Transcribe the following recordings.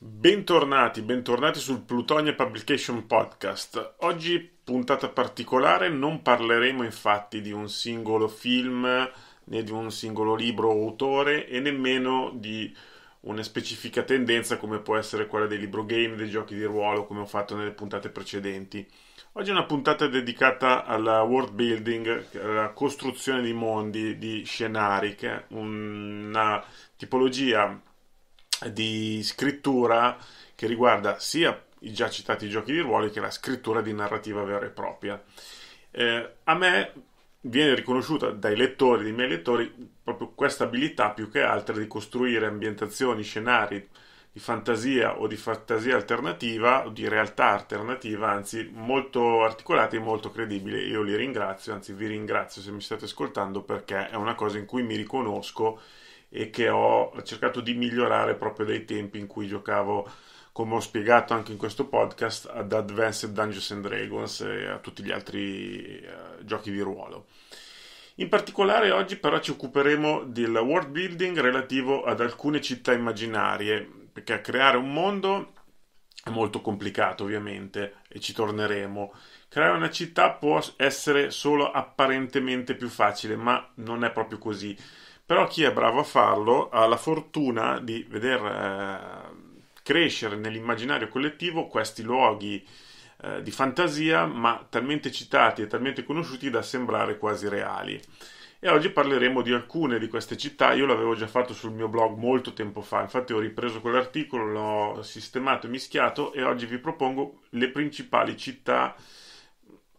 Bentornati, bentornati sul Plutonia Publication Podcast. Oggi puntata particolare, non parleremo infatti di un singolo film né di un singolo libro o autore e nemmeno di una specifica tendenza come può essere quella dei libro game, dei giochi di ruolo come ho fatto nelle puntate precedenti. Oggi è una puntata dedicata alla world building, alla costruzione di mondi, di scenari, che è una tipologia di scrittura che riguarda sia i già citati giochi di ruolo che la scrittura di narrativa vera e propria. Eh, a me viene riconosciuta dai lettori, dai miei lettori, proprio questa abilità più che altra di costruire ambientazioni, scenari di fantasia o di fantasia alternativa o di realtà alternativa, anzi molto articolati e molto credibili. Io li ringrazio, anzi vi ringrazio se mi state ascoltando perché è una cosa in cui mi riconosco e che ho cercato di migliorare proprio dai tempi in cui giocavo, come ho spiegato anche in questo podcast, ad Advanced Dungeons and Dragons e a tutti gli altri uh, giochi di ruolo. In particolare oggi però ci occuperemo del world building relativo ad alcune città immaginarie, perché creare un mondo è molto complicato ovviamente e ci torneremo. Creare una città può essere solo apparentemente più facile, ma non è proprio così però chi è bravo a farlo ha la fortuna di vedere eh, crescere nell'immaginario collettivo questi luoghi eh, di fantasia, ma talmente citati e talmente conosciuti da sembrare quasi reali. E oggi parleremo di alcune di queste città. Io l'avevo già fatto sul mio blog molto tempo fa, infatti ho ripreso quell'articolo, l'ho sistemato e mischiato e oggi vi propongo le principali città,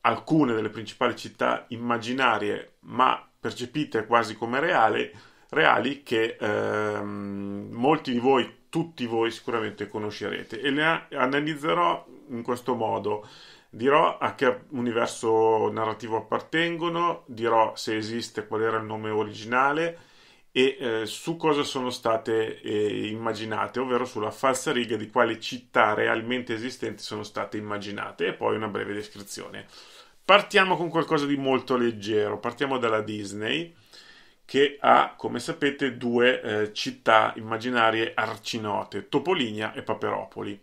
alcune delle principali città immaginarie ma percepite quasi come reali, reali che ehm, molti di voi, tutti voi sicuramente conoscerete e le analizzerò in questo modo. Dirò a che universo narrativo appartengono, dirò se esiste qual era il nome originale e eh, su cosa sono state eh, immaginate, ovvero sulla falsa riga di quali città realmente esistenti sono state immaginate e poi una breve descrizione. Partiamo con qualcosa di molto leggero, partiamo dalla Disney che ha, come sapete, due eh, città immaginarie arcinote, Topolinia e Paperopoli.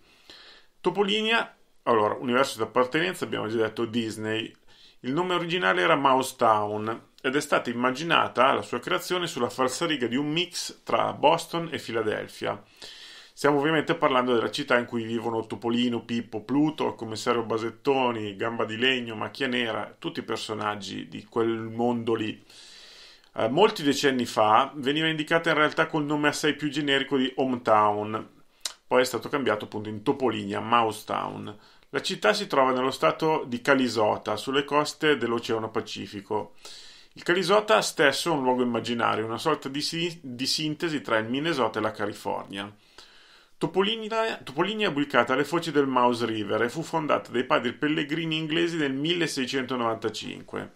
Topolinia, allora, universo di appartenenza, abbiamo già detto Disney. Il nome originale era Mouse Town ed è stata immaginata la sua creazione sulla falsariga di un mix tra Boston e Filadelfia. Stiamo ovviamente parlando della città in cui vivono Topolino, Pippo, Pluto, il commissario Basettoni, Gamba di Legno, Macchia Nera, tutti i personaggi di quel mondo lì. Eh, molti decenni fa veniva indicata in realtà col nome assai più generico di Hometown, poi è stato cambiato appunto in Topolinia, a Mousetown. La città si trova nello stato di Calisota, sulle coste dell'Oceano Pacifico. Il Calisota stesso è un luogo immaginario, una sorta di, si- di sintesi tra il Minnesota e la California. Topolini Topolinia è ubicata alle foci del Mouse River e fu fondata dai padri pellegrini inglesi nel 1695.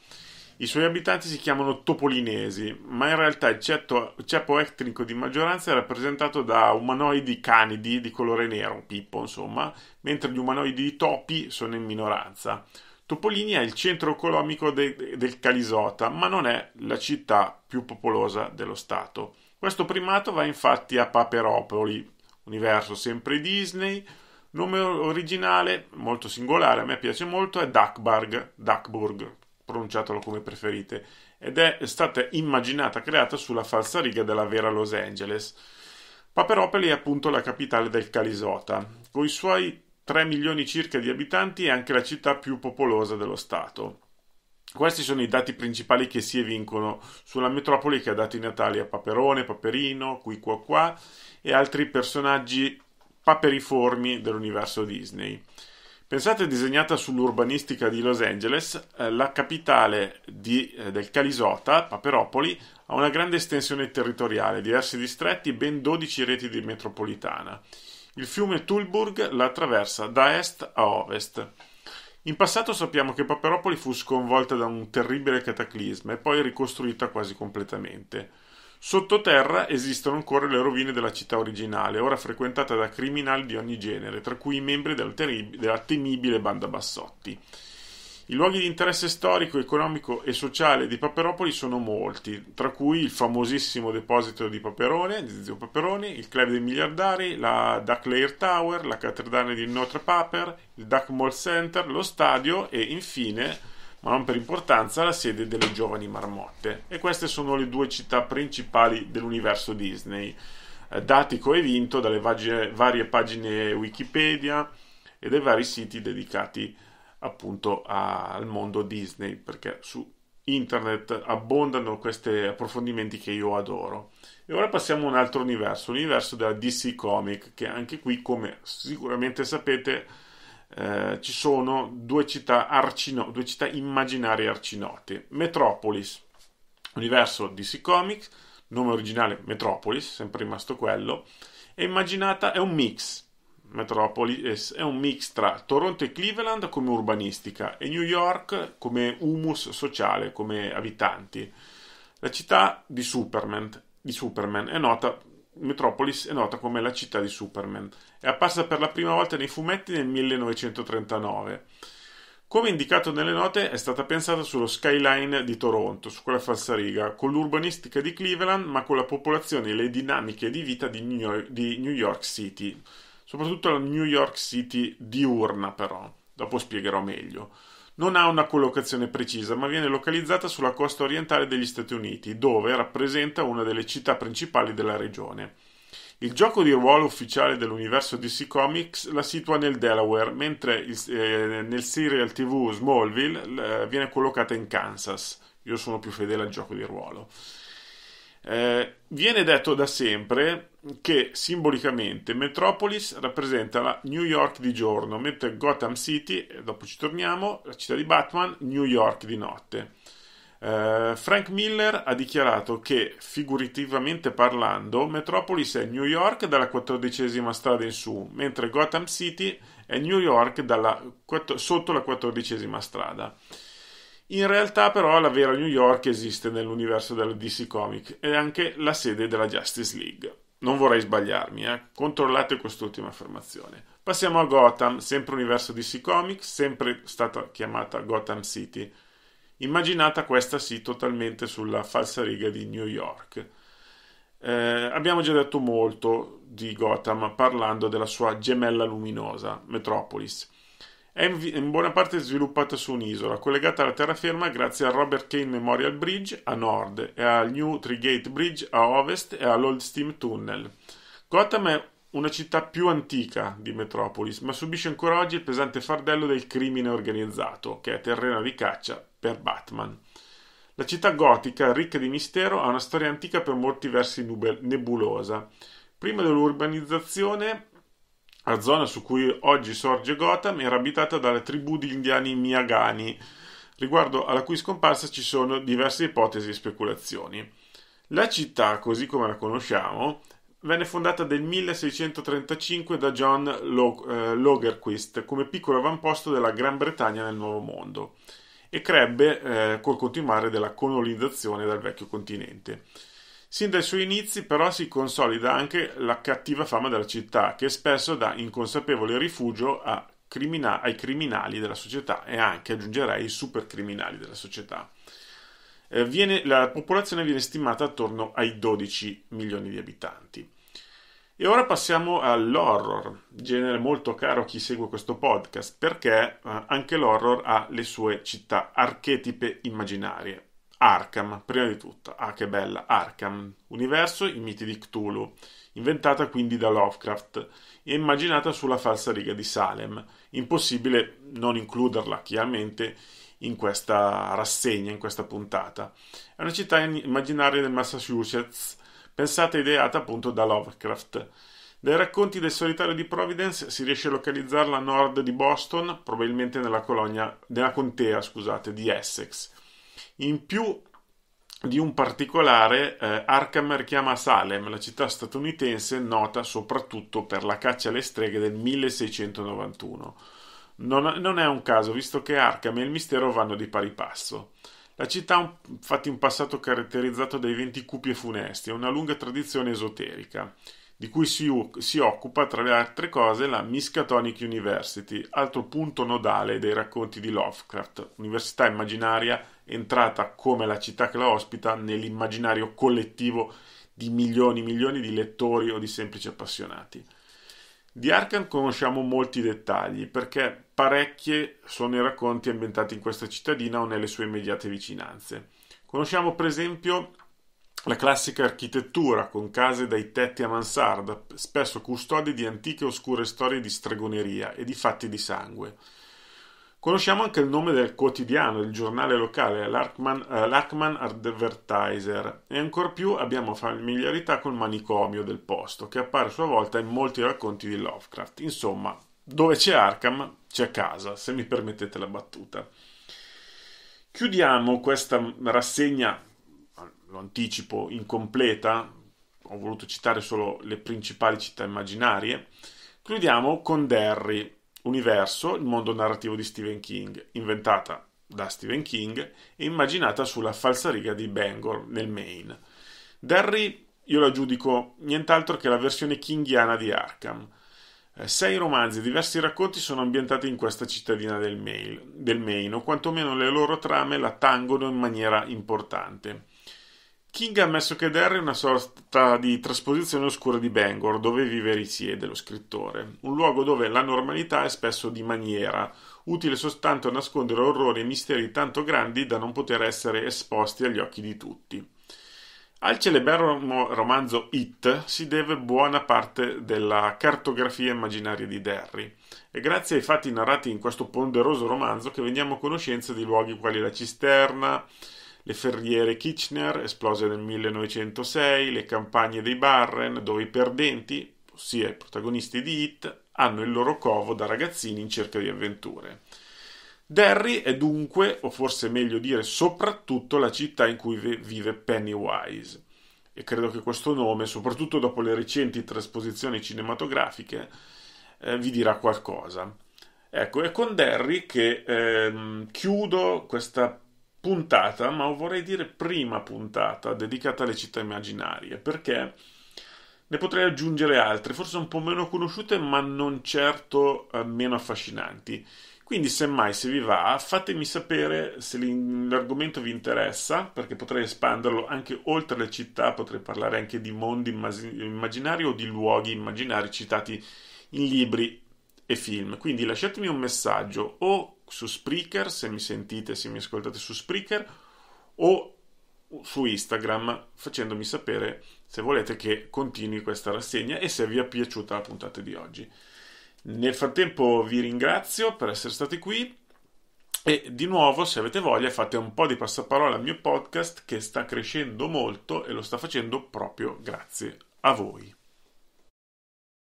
I suoi abitanti si chiamano topolinesi, ma in realtà il ceppo, etnico di maggioranza è rappresentato da umanoidi canidi di colore nero, pippo insomma, mentre gli umanoidi topi sono in minoranza. Topolini è il centro economico de, del Calisota, ma non è la città più popolosa dello Stato. Questo primato va infatti a Paperopoli, universo sempre Disney. Nome originale, molto singolare, a me piace molto, è Duckburg, Duckburg, pronunciatelo come preferite, ed è stata immaginata, creata sulla falsariga della vera Los Angeles. Paperopoli è appunto la capitale del Calisota. Con i suoi 3 milioni circa di abitanti è anche la città più popolosa dello Stato. Questi sono i dati principali che si evincono sulla metropoli che ha dato i natali a Paperone, Paperino, Qui Qua Qua e altri personaggi paperiformi dell'universo Disney. Pensate disegnata sull'urbanistica di Los Angeles, eh, la capitale di, eh, del Calisota, Paperopoli, ha una grande estensione territoriale, diversi distretti e ben 12 reti di metropolitana. Il fiume Tulburg la attraversa da est a ovest. In passato sappiamo che Paperopoli fu sconvolta da un terribile cataclisma e poi ricostruita quasi completamente. Sottoterra esistono ancora le rovine della città originale, ora frequentata da criminali di ogni genere, tra cui i membri della, terib- della temibile banda Bassotti. I luoghi di interesse storico, economico e sociale di Paperopoli sono molti, tra cui il famosissimo deposito di Paperone, di Zio Paperoni, il club dei miliardari, la Duck Tower, la cattedrale di Notre Paper, il Duck Mall Center, lo stadio e infine, ma non per importanza, la sede delle giovani marmotte. E queste sono le due città principali dell'universo Disney, eh, dati coevinto dalle varie pagine Wikipedia e dai vari siti dedicati a appunto al mondo Disney, perché su internet abbondano questi approfondimenti che io adoro. E ora passiamo a un altro universo, l'universo della DC Comic, che anche qui, come sicuramente sapete, eh, ci sono due città, arcino- due città immaginarie arcinote. Metropolis, universo DC Comics, nome originale Metropolis, sempre rimasto quello, è immaginata, è un mix Metropolis è un mix tra Toronto e Cleveland come urbanistica e New York come humus sociale, come abitanti. La città di Superman, di Superman è nota Metropolis è nota come la città di Superman. È apparsa per la prima volta nei fumetti nel 1939. Come indicato nelle note, è stata pensata sullo skyline di Toronto, su quella falsariga, con l'urbanistica di Cleveland, ma con la popolazione e le dinamiche di vita di New York City soprattutto la New York City diurna però, dopo spiegherò meglio. Non ha una collocazione precisa, ma viene localizzata sulla costa orientale degli Stati Uniti, dove rappresenta una delle città principali della regione. Il gioco di ruolo ufficiale dell'universo DC Comics la situa nel Delaware, mentre il, eh, nel serial TV Smallville eh, viene collocata in Kansas. Io sono più fedele al gioco di ruolo. Eh, viene detto da sempre che simbolicamente Metropolis rappresenta la New York di giorno, mentre Gotham City, dopo ci torniamo, la città di Batman, New York di notte. Eh, Frank Miller ha dichiarato che, figurativamente parlando, Metropolis è New York dalla quattordicesima strada in su, mentre Gotham City è New York dalla, sotto la quattordicesima strada. In realtà però la vera New York esiste nell'universo della DC Comic e anche la sede della Justice League. Non vorrei sbagliarmi, eh? controllate quest'ultima affermazione. Passiamo a Gotham, sempre universo DC Comics, sempre stata chiamata Gotham City. Immaginata questa sì totalmente sulla falsa riga di New York. Eh, abbiamo già detto molto di Gotham parlando della sua gemella luminosa, Metropolis è in buona parte sviluppata su un'isola, collegata alla terraferma grazie al Robert Kane Memorial Bridge a nord e al New Trigate Bridge a ovest e all'Old Steam Tunnel. Gotham è una città più antica di Metropolis, ma subisce ancora oggi il pesante fardello del crimine organizzato, che è terreno di caccia per Batman. La città gotica, ricca di mistero, ha una storia antica per molti versi nebulosa. Prima dell'urbanizzazione la zona su cui oggi sorge Gotham era abitata dalle tribù di indiani Miagani, riguardo alla cui scomparsa ci sono diverse ipotesi e speculazioni. La città, così come la conosciamo, venne fondata nel 1635 da John Log- eh, Logerquist come piccolo avamposto della Gran Bretagna nel Nuovo Mondo e crebbe eh, col continuare della colonizzazione del vecchio continente. Sin dai suoi inizi però si consolida anche la cattiva fama della città, che spesso dà inconsapevole rifugio crimina- ai criminali della società e anche, aggiungerei, ai supercriminali della società. Eh, viene, la popolazione viene stimata attorno ai 12 milioni di abitanti. E ora passiamo all'horror, genere molto caro a chi segue questo podcast, perché eh, anche l'horror ha le sue città archetipe immaginarie Arkham, prima di tutto. Ah, che bella, Arkham, universo i miti di Cthulhu, inventata quindi da Lovecraft e immaginata sulla falsa riga di Salem. Impossibile non includerla, chiaramente, in questa rassegna, in questa puntata. È una città immaginaria del Massachusetts, pensata e ideata appunto da Lovecraft. Dai racconti del solitario di Providence si riesce a localizzarla a nord di Boston, probabilmente nella, colonia, nella contea scusate, di Essex in più di un particolare, eh, Arkham richiama Salem, la città statunitense nota soprattutto per la caccia alle streghe del 1691. Non, non, è un caso, visto che Arkham e il mistero vanno di pari passo. La città ha infatti un passato caratterizzato da eventi cupi e funesti e una lunga tradizione esoterica, di cui si, si occupa, tra le altre cose, la Miskatonic University, altro punto nodale dei racconti di Lovecraft, università immaginaria entrata come la città che la ospita nell'immaginario collettivo di milioni e milioni di lettori o di semplici appassionati. Di Arkham conosciamo molti dettagli perché parecchie sono i racconti ambientati in questa cittadina o nelle sue immediate vicinanze. Conosciamo per esempio la classica architettura con case dai tetti a mansarda, spesso custodi di antiche e oscure storie di stregoneria e di fatti di sangue. Conosciamo anche il nome del quotidiano, il giornale locale, l'Arkman, eh, l'Arkman Advertiser, e ancor più abbiamo familiarità col manicomio del posto, che appare a sua volta in molti racconti di Lovecraft. Insomma, dove c'è Arkham, c'è casa, se mi permettete la battuta. Chiudiamo questa rassegna, lo anticipo, incompleta, ho voluto citare solo le principali città immaginarie, chiudiamo con Derry, Universo, il mondo narrativo di Stephen King, inventata da Stephen King e immaginata sulla falsariga di Bangor, nel Maine. Derry io la giudico nient'altro che la versione kingiana di Arkham. Eh, sei romanzi e diversi racconti sono ambientati in questa cittadina del Maine, del Maine o quantomeno le loro trame la tangono in maniera importante. King ha ammesso che Derry è una sorta di trasposizione oscura di Bangor, dove vive e risiede lo scrittore, un luogo dove la normalità è spesso di maniera, utile soltanto a nascondere orrori e misteri tanto grandi da non poter essere esposti agli occhi di tutti. Al celeberrimo romanzo It si deve buona parte della cartografia immaginaria di Derry. È grazie ai fatti narrati in questo ponderoso romanzo che veniamo a conoscenza di luoghi quali la cisterna, le ferriere Kitchener, esplose nel 1906, le campagne dei Barren, dove i perdenti, ossia i protagonisti di Hit, hanno il loro covo da ragazzini in cerca di avventure. Derry è dunque, o forse meglio dire soprattutto, la città in cui vive Pennywise. E credo che questo nome, soprattutto dopo le recenti trasposizioni cinematografiche, eh, vi dirà qualcosa. Ecco, è con Derry che ehm, chiudo questa puntata, ma vorrei dire prima puntata dedicata alle città immaginarie, perché ne potrei aggiungere altre, forse un po' meno conosciute, ma non certo eh, meno affascinanti. Quindi, semmai, se vi va, fatemi sapere se l'argomento vi interessa, perché potrei espanderlo anche oltre le città, potrei parlare anche di mondi immaginari o di luoghi immaginari citati in libri e film. Quindi lasciatemi un messaggio o su Spreaker, se mi sentite, se mi ascoltate su Spreaker o su Instagram facendomi sapere se volete che continui questa rassegna e se vi è piaciuta la puntata di oggi. Nel frattempo vi ringrazio per essere stati qui e di nuovo se avete voglia fate un po' di passaparola al mio podcast che sta crescendo molto e lo sta facendo proprio grazie a voi.